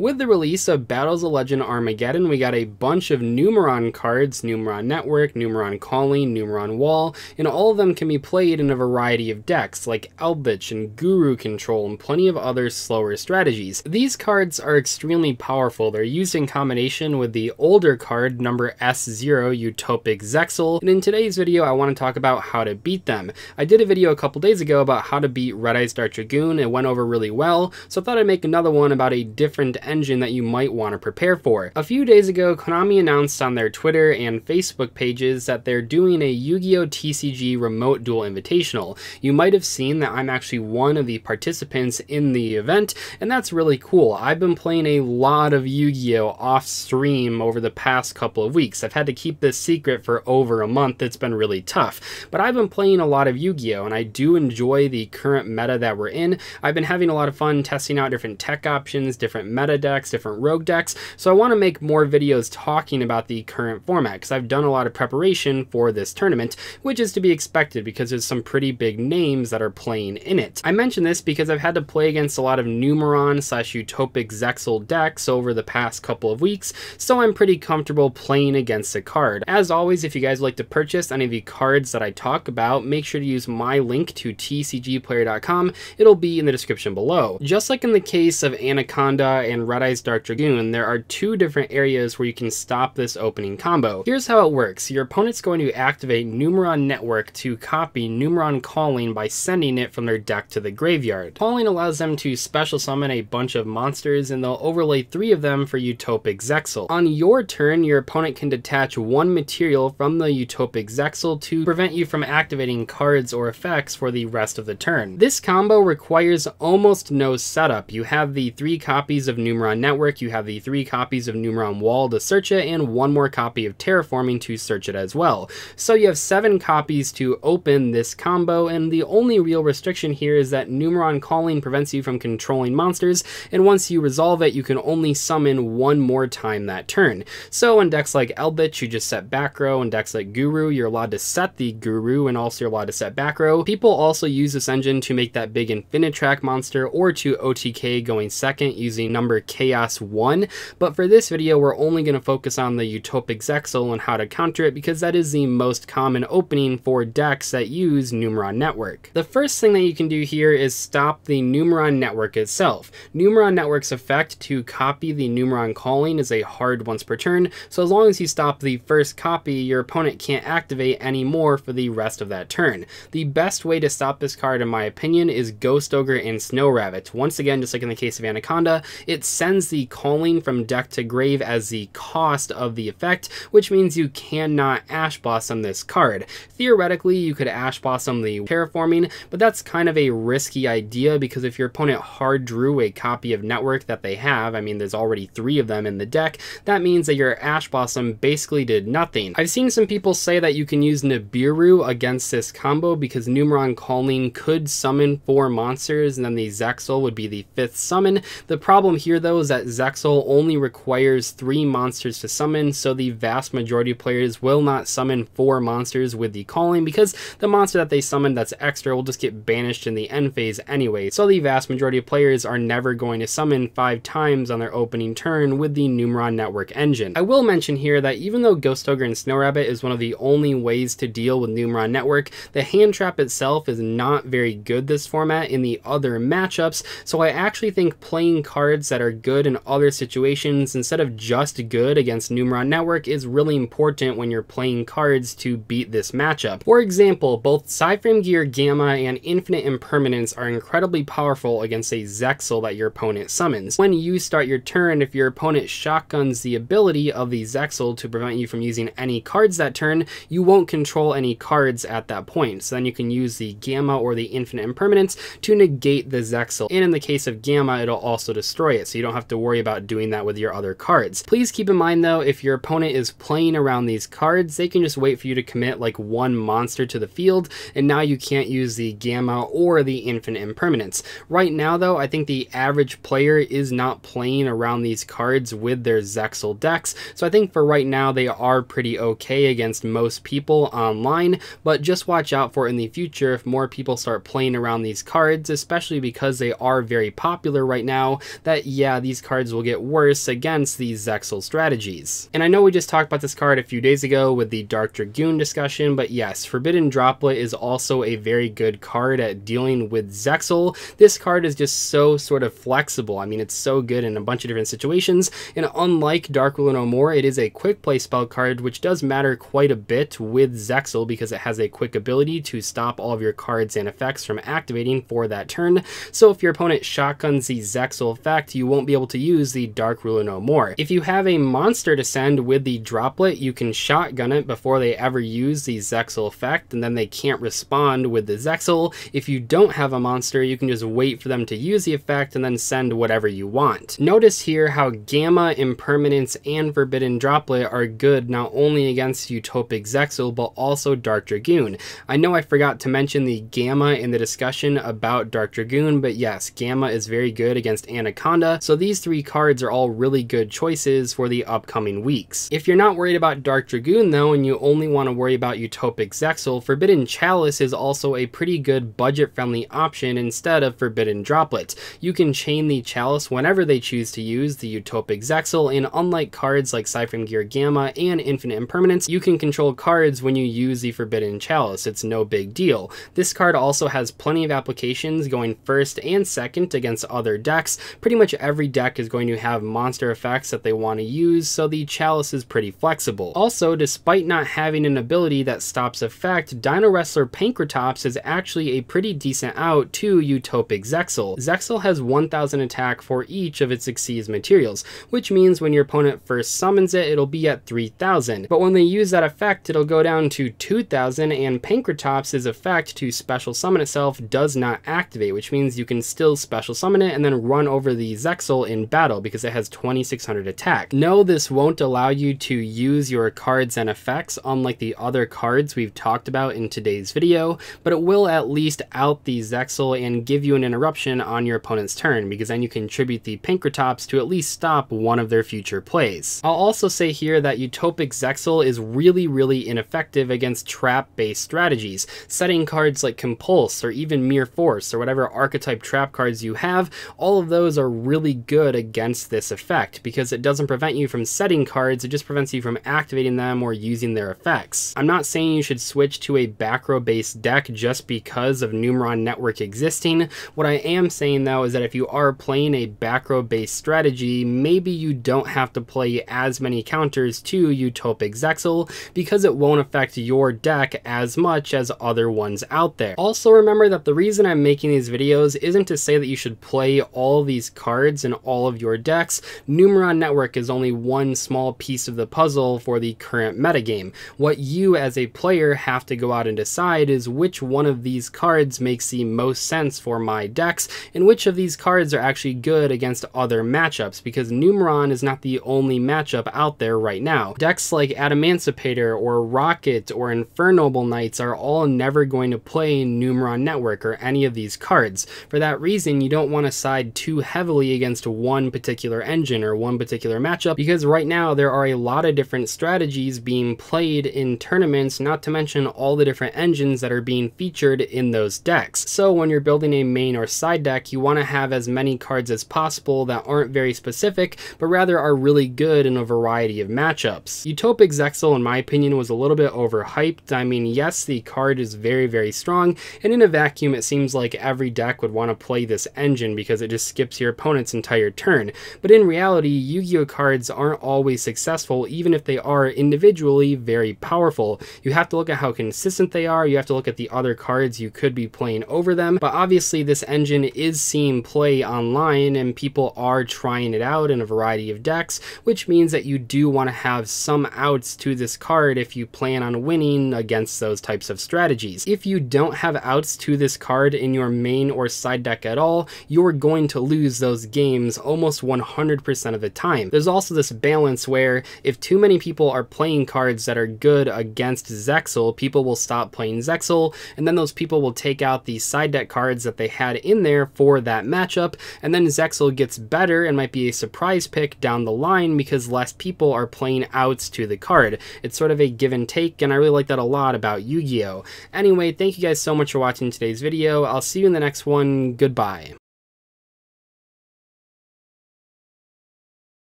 With the release of Battles of Legend Armageddon, we got a bunch of Numeron cards, Numeron Network, Numeron Calling, Numeron Wall, and all of them can be played in a variety of decks, like Elbitch and Guru Control and plenty of other slower strategies. These cards are extremely powerful. They're used in combination with the older card, number S0 Utopic Zexel, and in today's video I want to talk about how to beat them. I did a video a couple days ago about how to beat Red Eyes Dark Dragoon, it went over really well, so I thought I'd make another one about a different engine that you might want to prepare for. A few days ago, Konami announced on their Twitter and Facebook pages that they're doing a Yu-Gi-Oh! TCG Remote Duel Invitational. You might have seen that I'm actually one of the participants in the event, and that's really cool. I've been playing a lot of Yu-Gi-Oh! off stream over the past couple of weeks. I've had to keep this secret for over a month. It's been really tough, but I've been playing a lot of Yu-Gi-Oh! and I do enjoy the current meta that we're in. I've been having a lot of fun testing out different tech options, different meta meta decks, different rogue decks. So I want to make more videos talking about the current format because I've done a lot of preparation for this tournament, which is to be expected because there's some pretty big names that are playing in it. I mention this because I've had to play against a lot of Numeron slash Utopic Zexal decks over the past couple of weeks, so I'm pretty comfortable playing against a card. As always, if you guys like to purchase any of the cards that I talk about, make sure to use my link to tcgplayer.com. It'll be in the description below. Just like in the case of Anaconda and and Red-Eye's Dark Dragoon, there are two different areas where you can stop this opening combo. Here's how it works. Your opponent's going to activate Numeron Network to copy Numeron Calling by sending it from their deck to the graveyard. Calling allows them to special summon a bunch of monsters, and they'll overlay three of them for Utopic Zexal. On your turn, your opponent can detach one material from the Utopic Zexal to prevent you from activating cards or effects for the rest of the turn. This combo requires almost no setup. You have the three copies of Numeron Numeron network, you have the three copies of Numeron Wall to search it and one more copy of Terraforming to search it as well. So you have seven copies to open this combo, and the only real restriction here is that Numeron calling prevents you from controlling monsters, and once you resolve it, you can only summon one more time that turn. So on decks like Elbit, you just set back row, and decks like Guru, you're allowed to set the Guru, and also you're allowed to set back row. People also use this engine to make that big Infinitrack monster, or to OTK going second using number Chaos 1, but for this video we're only going to focus on the Utopic Zexal and how to counter it because that is the most common opening for decks that use Numeron Network. The first thing that you can do here is stop the Numeron Network itself. Numeron Network's effect to copy the Numeron Calling is a hard once per turn, so as long as you stop the first copy, your opponent can't activate any more for the rest of that turn. The best way to stop this card, in my opinion, is Ghost Ogre and Snow Rabbit. Once again, just like in the case of Anaconda, it's sends the calling from deck to grave as the cost of the effect, which means you cannot Ash Blossom this card. Theoretically, you could Ash Blossom the Terraforming, but that's kind of a risky idea because if your opponent hard drew a copy of Network that they have, I mean, there's already three of them in the deck, that means that your Ash Blossom basically did nothing. I've seen some people say that you can use Nibiru against this combo because Numeron Calling could summon four monsters and then the Zexal would be the fifth summon. The problem here though is that Zexal only requires 3 monsters to summon, so the vast majority of players will not summon 4 monsters with the calling because the monster that they summon that's extra will just get banished in the end phase anyway, so the vast majority of players are never going to summon 5 times on their opening turn with the Numeron Network engine. I will mention here that even though Ghost Ogre and Snow Rabbit is one of the only ways to deal with Numeron Network, the hand trap itself is not very good this format in the other matchups, so I actually think playing cards that are are good in other situations instead of just good against Numeron Network is really important when you're playing cards to beat this matchup. For example, both Cyframe Gear Gamma and Infinite Impermanence are incredibly powerful against a Zexal that your opponent summons. When you start your turn, if your opponent shotguns the ability of the Zexal to prevent you from using any cards that turn, you won't control any cards at that point. So then you can use the Gamma or the Infinite Impermanence to negate the Zexal. And in the case of Gamma, it'll also destroy it. So you don't have to worry about doing that with your other cards. Please keep in mind though, if your opponent is playing around these cards, they can just wait for you to commit like one monster to the field, and now you can't use the Gamma or the Infinite Impermanence. Right now though, I think the average player is not playing around these cards with their Zexal decks, so I think for right now they are pretty okay against most people online, but just watch out for in the future if more people start playing around these cards, especially because they are very popular right now, that yeah, these cards will get worse against these Zexal strategies. And I know we just talked about this card a few days ago with the Dark Dragoon discussion, but yes, Forbidden Droplet is also a very good card at dealing with Zexal. This card is just so sort of flexible. I mean, it's so good in a bunch of different situations, and unlike Dark Will and More, it is a quick play spell card, which does matter quite a bit with Zexal because it has a quick ability to stop all of your cards and effects from activating for that turn. So if your opponent shotguns the Zexal effect, you won't be able to use the Dark Ruler no more. If you have a monster to send with the droplet, you can shotgun it before they ever use the Zexal effect, and then they can't respond with the Zexal. If you don't have a monster, you can just wait for them to use the effect and then send whatever you want. Notice here how Gamma, Impermanence, and Forbidden Droplet are good not only against Utopic Zexal, but also Dark Dragoon. I know I forgot to mention the Gamma in the discussion about Dark Dragoon, but yes, Gamma is very good against Anaconda, so these three cards are all really good choices for the upcoming weeks. If you're not worried about Dark Dragoon though, and you only want to worry about Utopic Zexal, Forbidden Chalice is also a pretty good budget-friendly option instead of Forbidden Droplets. You can chain the Chalice whenever they choose to use the Utopic Zexal, and unlike cards like Siphon Gear Gamma and Infinite Impermanence, you can control cards when you use the Forbidden Chalice. It's no big deal. This card also has plenty of applications going first and second against other decks. Pretty much every every deck is going to have monster effects that they want to use, so the Chalice is pretty flexible. Also, despite not having an ability that stops effect, Dino Wrestler Pankratops is actually a pretty decent out to Utopic Zexal. Zexal has 1000 attack for each of its Xyz materials, which means when your opponent first summons it, it'll be at 3000, but when they use that effect, it'll go down to 2000, and Pancratops' effect to special summon itself does not activate, which means you can still special summon it and then run over the Zexal Axel in battle because it has 2600 attack. No, this won't allow you to use your cards and effects unlike the other cards we've talked about in today's video, but it will at least out the Zexel and give you an interruption on your opponent's turn because then you can tribute the Pinkertops to at least stop one of their future plays. I'll also say here that Utopic Zexel is really, really ineffective against trap-based strategies. Setting cards like Compulse or even Mere Force or whatever archetype trap cards you have, all of those are really good against this effect because it doesn't prevent you from setting cards, it just prevents you from activating them or using their effects. I'm not saying you should switch to a back row based deck just because of Numeron Network existing. What I am saying though is that if you are playing a back row based strategy, maybe you don't have to play as many counters to Utopic Zexal because it won't affect your deck as much as other ones out there. Also remember that the reason I'm making these videos isn't to say that you should play all these cards cards in all of your decks, Numeron Network is only one small piece of the puzzle for the current metagame. What you as a player have to go out and decide is which one of these cards makes the most sense for my decks, and which of these cards are actually good against other matchups, because Numeron is not the only matchup out there right now. Decks like Adamancipator or Rocket or Infernoble Knights are all never going to play Numeron Network or any of these cards. For that reason, you don't want to side too heavily against against one particular engine or one particular matchup because right now there are a lot of different strategies being played in tournaments, not to mention all the different engines that are being featured in those decks. So when you're building a main or side deck, you want to have as many cards as possible that aren't very specific, but rather are really good in a variety of matchups. Utopic Zexal, in my opinion, was a little bit overhyped. I mean, yes, the card is very, very strong, and in a vacuum, it seems like every deck would want to play this engine because it just skips your opponents entire turn, but in reality, Yu-Gi-Oh cards aren't always successful even if they are individually very powerful. You have to look at how consistent they are, you have to look at the other cards you could be playing over them, but obviously this engine is seeing play online and people are trying it out in a variety of decks, which means that you do want to have some outs to this card if you plan on winning against those types of strategies. If you don't have outs to this card in your main or side deck at all, you're going to lose those games games almost 100% of the time. There's also this balance where if too many people are playing cards that are good against Zexal, people will stop playing Zexal, and then those people will take out the side deck cards that they had in there for that matchup, and then Zexal gets better and might be a surprise pick down the line because less people are playing outs to the card. It's sort of a give and take, and I really like that a lot about Yu-Gi-Oh! Anyway, thank you guys so much for watching today's video. I'll see you in the next one. Goodbye.